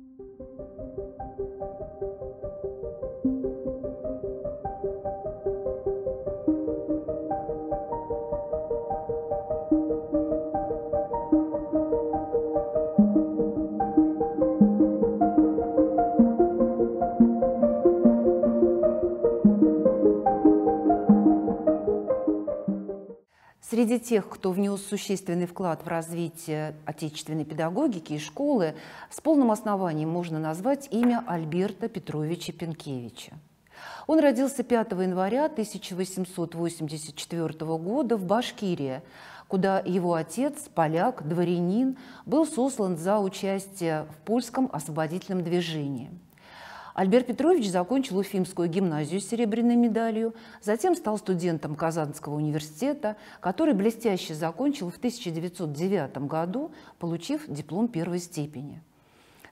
Thank you. среди тех, кто внес существенный вклад в развитие отечественной педагогики и школы, с полным основанием можно назвать имя Альберта Петровича Пенкевича. Он родился 5 января 1884 года в Башкирии, куда его отец, поляк, дворянин, был сослан за участие в польском освободительном движении – Альберт Петрович закончил Уфимскую гимназию с серебряной медалью, затем стал студентом Казанского университета, который блестяще закончил в 1909 году, получив диплом первой степени.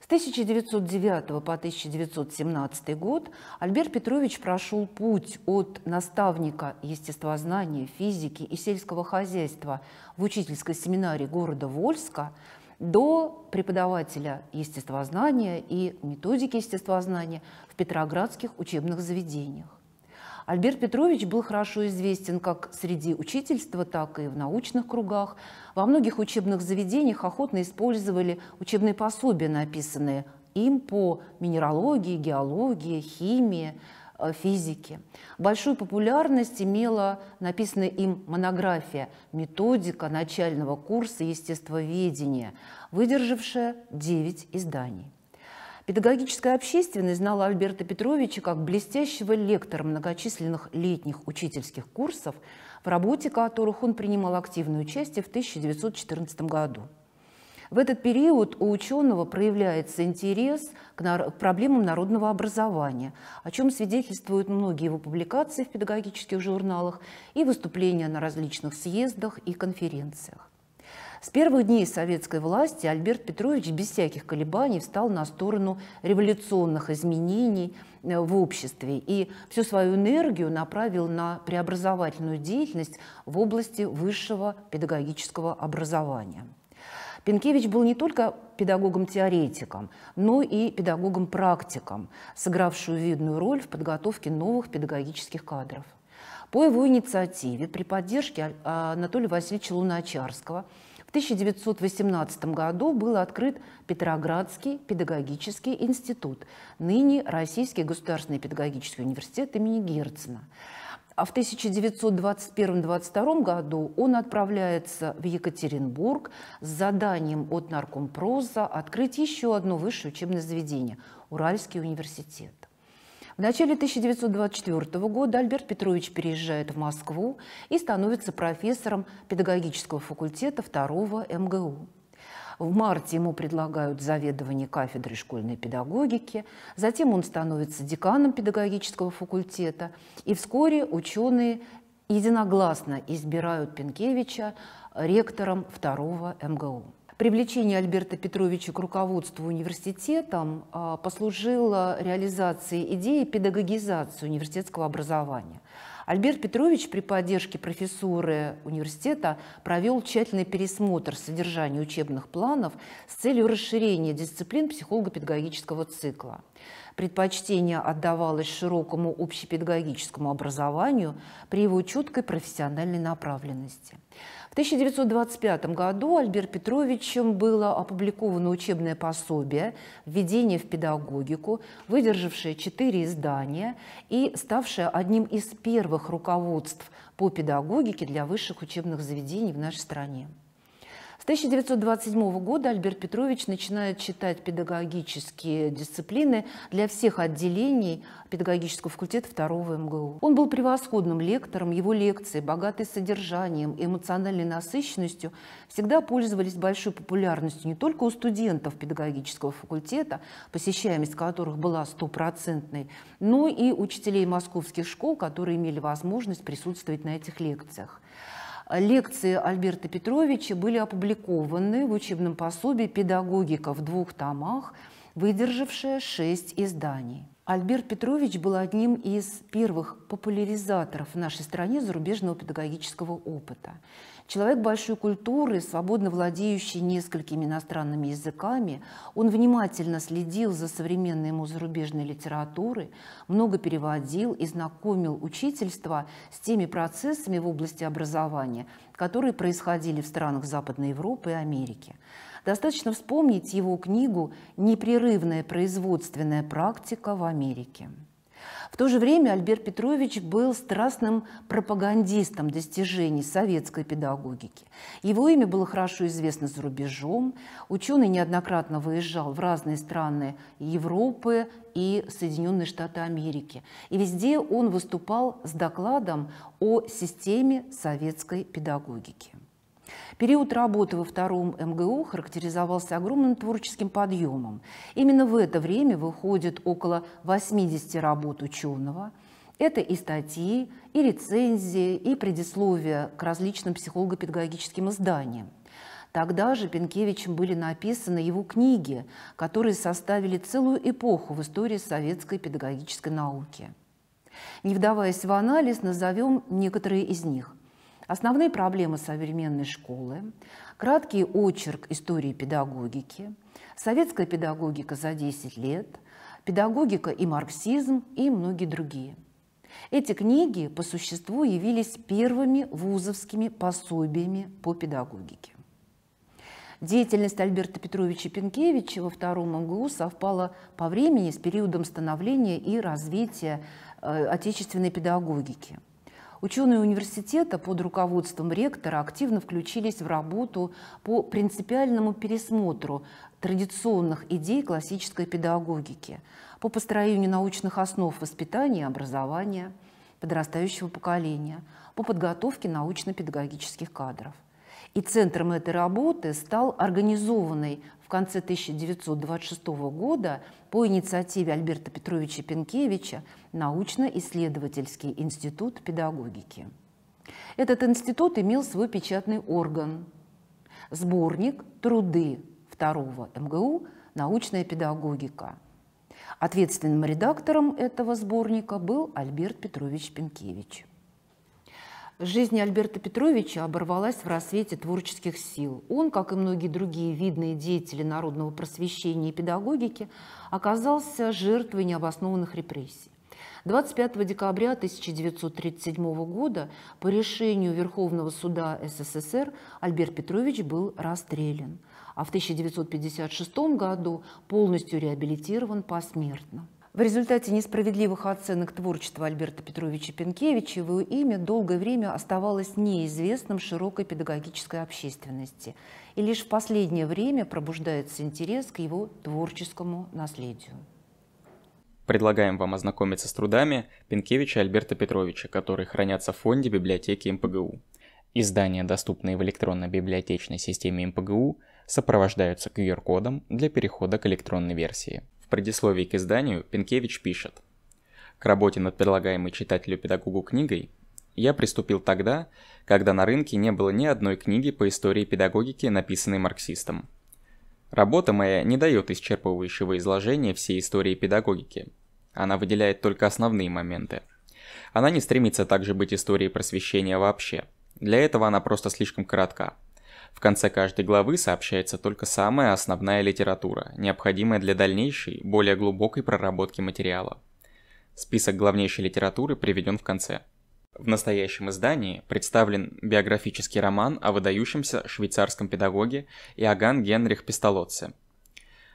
С 1909 по 1917 год Альберт Петрович прошел путь от наставника естествознания, физики и сельского хозяйства в учительской семинаре города Вольска – до преподавателя естествознания и методики естествознания в петроградских учебных заведениях. Альберт Петрович был хорошо известен как среди учительства, так и в научных кругах. Во многих учебных заведениях охотно использовали учебные пособия, написанные им по минералогии, геологии, химии, Э, физики. Большую популярность имела написанная им монография «Методика начального курса естествоведения», выдержавшая 9 изданий. Педагогическая общественность знала Альберта Петровича как блестящего лектора многочисленных летних учительских курсов, в работе которых он принимал активное участие в 1914 году. В этот период у ученого проявляется интерес к, проблемам народного образования, о чем свидетельствуют многие его публикации в педагогических журналах и выступления на различных съездах и конференциях. С первых дней советской власти Альберт Петрович без всяких колебаний встал на сторону революционных изменений э, в обществе и всю свою энергию направил на преобразовательную деятельность в области высшего педагогического образования. Пенкевич был не только педагогом-теоретиком, но и педагогом-практиком, сыгравшую видную роль в подготовке новых педагогических кадров. По его инициативе при поддержке а- а- Анатолия Васильевича Луначарского в 1918 году был открыт Петроградский педагогический институт, ныне Российский государственный педагогический университет имени Герцена. А в 1921 22 году он отправляется в Екатеринбург с заданием от наркомпроза открыть еще одно высшее учебное заведение – Уральский университет. В начале 1924 года Альберт Петрович переезжает в Москву и становится профессором педагогического факультета 2 МГУ. В марте ему предлагают заведование кафедры школьной педагогики. Затем он становится деканом педагогического факультета. И вскоре ученые единогласно избирают Пенкевича ректором второго МГУ. Привлечение Альберта Петровича к руководству университетом а, послужило реализации идеи педагогизации университетского образования – Альберт Петрович при поддержке профессуры университета провел тщательный пересмотр содержания учебных планов с целью расширения дисциплин психолого-педагогического цикла. Предпочтение отдавалось широкому общепедагогическому образованию при его четкой профессиональной направленности. В 1925 году Альберт Петровичем было опубликовано учебное пособие «Введение в педагогику», выдержавшее четыре издания и ставшее одним из первых руководств по педагогике для высших учебных заведений в нашей стране. 1927 года Альберт Петрович начинает читать педагогические дисциплины для всех отделений педагогического факультета второго МГУ. Он был превосходным лектором, его лекции, богатые содержанием, и эмоциональной насыщенностью, всегда пользовались большой популярностью не только у студентов педагогического факультета, посещаемость которых была стопроцентной, но и учителей московских школ, которые имели возможность присутствовать на этих лекциях. Лекции Альберта Петровича были опубликованы в учебном пособии «Педагогика» в двух томах, выдержавшая шесть изданий. Альберт Петрович был одним из первых популяризаторов в нашей стране зарубежного педагогического опыта. Человек большой культуры, свободно владеющий несколькими иностранными языками, он внимательно следил за современной ему зарубежной литературой, много переводил и знакомил учительство с теми процессами в области образования, которые происходили в странах Западной Европы и Америки – Достаточно вспомнить его книгу «Непрерывная производственная практика в Америке». В то же время Альберт Петрович был страстным пропагандистом достижений советской педагогики. Его имя было хорошо известно за рубежом. Ученый неоднократно выезжал в разные страны Европы и Соединенные Штаты Америки. И везде он выступал с докладом о системе советской педагогики. Период работы во втором МГУ характеризовался огромным творческим подъемом. Именно в это время выходит около 80 работ ученого. Это и статьи, и рецензии, и предисловия к различным психолого-педагогическим изданиям. Тогда же Пенкевичем были написаны его книги, которые составили целую эпоху в истории советской педагогической науки. Не вдаваясь в анализ, назовем некоторые из них. Основные проблемы современной школы, краткий очерк истории педагогики, советская педагогика за 10 лет, педагогика и марксизм и многие другие. Эти книги по существу явились первыми вузовскими пособиями по педагогике. Деятельность Альберта Петровича Пенкевича во втором МГУ совпала по времени с периодом становления и развития э, отечественной педагогики – Ученые университета под руководством ректора активно включились в работу по принципиальному пересмотру традиционных идей классической педагогики, по построению научных основ воспитания и образования подрастающего поколения, по подготовке научно-педагогических кадров – и центром этой работы стал организованный в конце 1926 года по инициативе Альберта Петровича Пенкевича научно-исследовательский институт педагогики. Этот институт имел свой печатный орган – сборник «Труды» второго МГУ «Научная педагогика». Ответственным редактором этого сборника был Альберт Петрович Пенкевич. Жизнь Альберта Петровича оборвалась в рассвете творческих сил. Он, как и многие другие видные деятели народного просвещения и педагогики, оказался жертвой необоснованных репрессий. 25 декабря 1937 года по решению Верховного суда СССР Альберт Петрович был расстрелян, а в 1956 году полностью реабилитирован посмертно. В результате несправедливых оценок творчества Альберта Петровича Пенкевича его имя долгое время оставалось неизвестным широкой педагогической общественности, и лишь в последнее время пробуждается интерес к его творческому наследию. Предлагаем вам ознакомиться с трудами Пенкевича Альберта Петровича, которые хранятся в фонде библиотеки МПГУ. Издания, доступные в электронной библиотечной системе МПГУ, сопровождаются QR-кодом для перехода к электронной версии. В предисловии к изданию Пинкевич пишет «К работе над предлагаемой читателю-педагогу книгой я приступил тогда, когда на рынке не было ни одной книги по истории педагогики, написанной марксистом. Работа моя не дает исчерпывающего изложения всей истории педагогики. Она выделяет только основные моменты. Она не стремится также быть историей просвещения вообще. Для этого она просто слишком коротка. В конце каждой главы сообщается только самая основная литература, необходимая для дальнейшей, более глубокой проработки материала. Список главнейшей литературы приведен в конце. В настоящем издании представлен биографический роман о выдающемся швейцарском педагоге Иоганн Генрих Пестолоцце.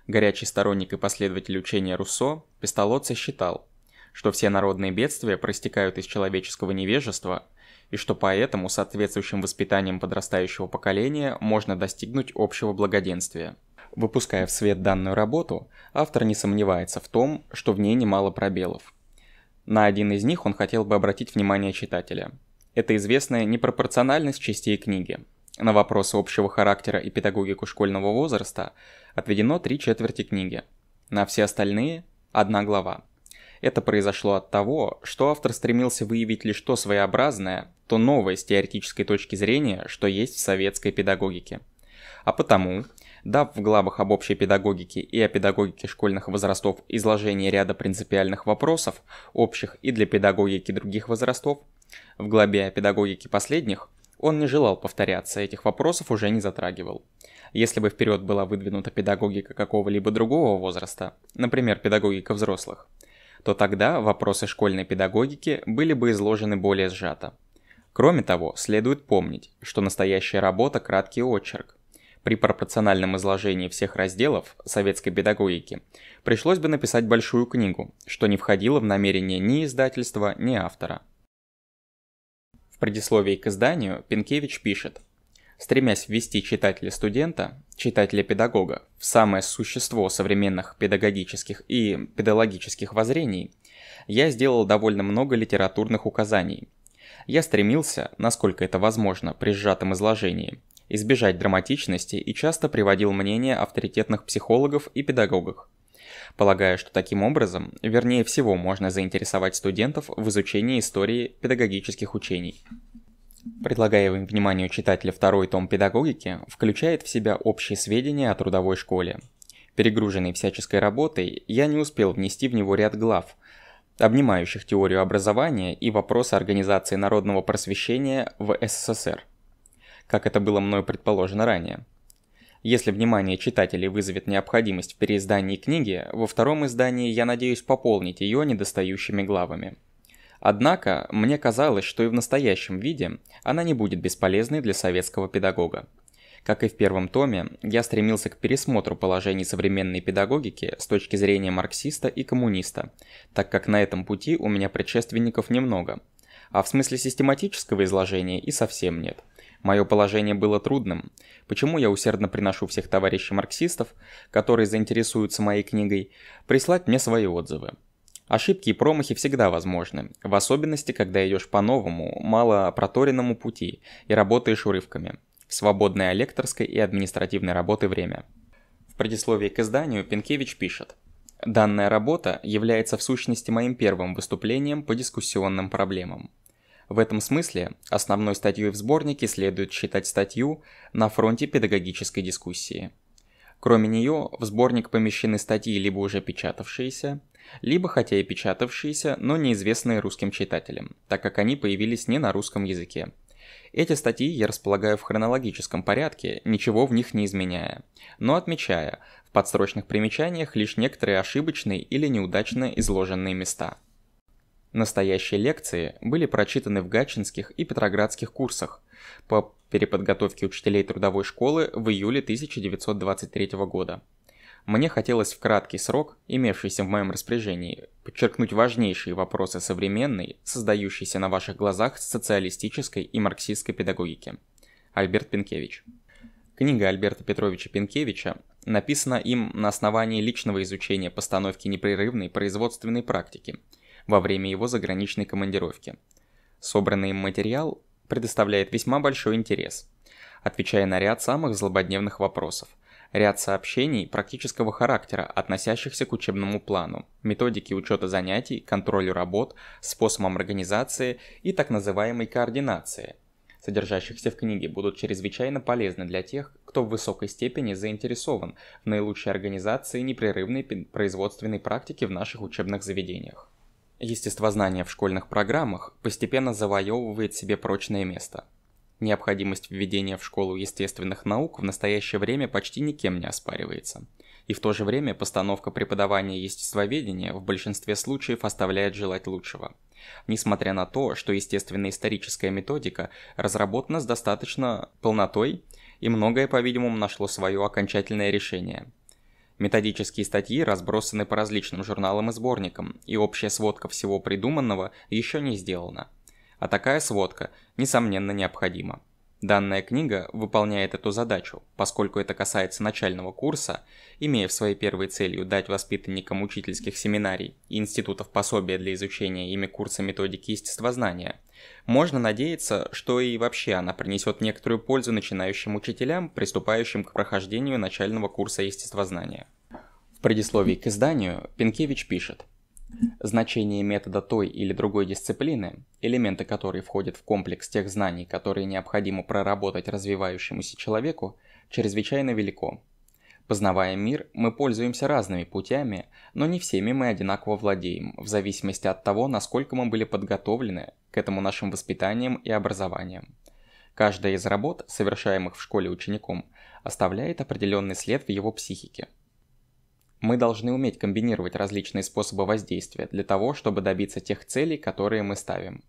Горячий сторонник и последователь учения Руссо, Пестолоцце считал, что все народные бедствия проистекают из человеческого невежества, и что поэтому соответствующим воспитанием подрастающего поколения можно достигнуть общего благоденствия. Выпуская в свет данную работу, автор не сомневается в том, что в ней немало пробелов. На один из них он хотел бы обратить внимание читателя. Это известная непропорциональность частей книги. На вопросы общего характера и педагогику школьного возраста отведено три четверти книги. На все остальные – одна глава. Это произошло от того, что автор стремился выявить лишь то своеобразное, то новое с теоретической точки зрения, что есть в советской педагогике. А потому, дав в главах об общей педагогике и о педагогике школьных возрастов изложение ряда принципиальных вопросов, общих и для педагогики других возрастов, в главе о педагогике последних он не желал повторяться, этих вопросов уже не затрагивал. Если бы вперед была выдвинута педагогика какого-либо другого возраста, например, педагогика взрослых – то тогда вопросы школьной педагогики были бы изложены более сжато. Кроме того, следует помнить, что настоящая работа – краткий очерк. При пропорциональном изложении всех разделов советской педагогики пришлось бы написать большую книгу, что не входило в намерение ни издательства, ни автора. В предисловии к изданию Пинкевич пишет – стремясь ввести читателя-студента, читателя-педагога, в самое существо современных педагогических и педагогических воззрений, я сделал довольно много литературных указаний. Я стремился, насколько это возможно при сжатом изложении, избежать драматичности и часто приводил мнения авторитетных психологов и педагогов. полагая, что таким образом, вернее всего, можно заинтересовать студентов в изучении истории педагогических учений. Предлагаемый вниманию читателя второй том педагогики включает в себя общие сведения о трудовой школе. Перегруженный всяческой работой, я не успел внести в него ряд глав, обнимающих теорию образования и вопросы организации народного просвещения в СССР, как это было мною предположено ранее. Если внимание читателей вызовет необходимость в переиздании книги, во втором издании я надеюсь пополнить ее недостающими главами. Однако, мне казалось, что и в настоящем виде она не будет бесполезной для советского педагога. Как и в первом томе, я стремился к пересмотру положений современной педагогики с точки зрения марксиста и коммуниста, так как на этом пути у меня предшественников немного. А в смысле систематического изложения и совсем нет. Мое положение было трудным. Почему я усердно приношу всех товарищей марксистов, которые заинтересуются моей книгой, прислать мне свои отзывы. Ошибки и промахи всегда возможны, в особенности, когда идешь по новому, мало проторенному пути и работаешь урывками. В свободное лекторской и административной работы время. В предисловии к изданию Пинкевич пишет. Данная работа является в сущности моим первым выступлением по дискуссионным проблемам. В этом смысле основной статьей в сборнике следует считать статью «На фронте педагогической дискуссии». Кроме нее, в сборник помещены статьи, либо уже печатавшиеся, либо хотя и печатавшиеся, но неизвестные русским читателям, так как они появились не на русском языке. Эти статьи я располагаю в хронологическом порядке, ничего в них не изменяя, но отмечая в подсрочных примечаниях лишь некоторые ошибочные или неудачно изложенные места. Настоящие лекции были прочитаны в гатчинских и петроградских курсах по переподготовке учителей трудовой школы в июле 1923 года. Мне хотелось в краткий срок, имевшийся в моем распоряжении, подчеркнуть важнейшие вопросы современной, создающейся на ваших глазах социалистической и марксистской педагогики. Альберт Пинкевич. Книга Альберта Петровича Пинкевича написана им на основании личного изучения постановки непрерывной производственной практики во время его заграничной командировки. Собранный им материал предоставляет весьма большой интерес, отвечая на ряд самых злободневных вопросов – ряд сообщений практического характера, относящихся к учебному плану, методике учета занятий, контролю работ, способам организации и так называемой координации, содержащихся в книге, будут чрезвычайно полезны для тех, кто в высокой степени заинтересован в наилучшей организации непрерывной производственной практики в наших учебных заведениях. Естествознание в школьных программах постепенно завоевывает себе прочное место – Необходимость введения в школу естественных наук в настоящее время почти никем не оспаривается. И в то же время постановка преподавания естествоведения в большинстве случаев оставляет желать лучшего. Несмотря на то, что естественно-историческая методика разработана с достаточно полнотой, и многое, по-видимому, нашло свое окончательное решение. Методические статьи разбросаны по различным журналам и сборникам, и общая сводка всего придуманного еще не сделана – а такая сводка, несомненно, необходима. Данная книга выполняет эту задачу, поскольку это касается начального курса, имея в своей первой целью дать воспитанникам учительских семинарий и институтов пособия для изучения ими курса методики естествознания. Можно надеяться, что и вообще она принесет некоторую пользу начинающим учителям, приступающим к прохождению начального курса естествознания. В предисловии к изданию Пинкевич пишет – Значение метода той или другой дисциплины, элементы которой входят в комплекс тех знаний, которые необходимо проработать развивающемуся человеку, чрезвычайно велико. Познавая мир, мы пользуемся разными путями, но не всеми мы одинаково владеем, в зависимости от того, насколько мы были подготовлены к этому нашим воспитанием и образованием. Каждая из работ, совершаемых в школе учеником, оставляет определенный след в его психике – мы должны уметь комбинировать различные способы воздействия для того, чтобы добиться тех целей, которые мы ставим.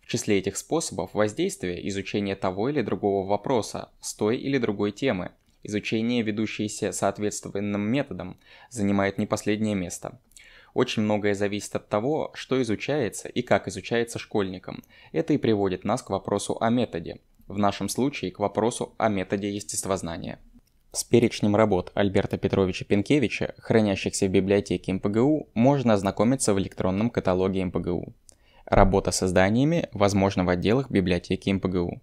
В числе этих способов воздействия изучение того или другого вопроса с той или другой темы, изучение, ведущееся соответственным методом, занимает не последнее место. Очень многое зависит от того, что изучается и как изучается школьником. Это и приводит нас к вопросу о методе. В нашем случае к вопросу о методе естествознания. С перечнем работ Альберта Петровича Пинкевича, хранящихся в библиотеке МПГУ, можно ознакомиться в электронном каталоге МПГУ. Работа с изданиями возможна в отделах библиотеки МПГУ.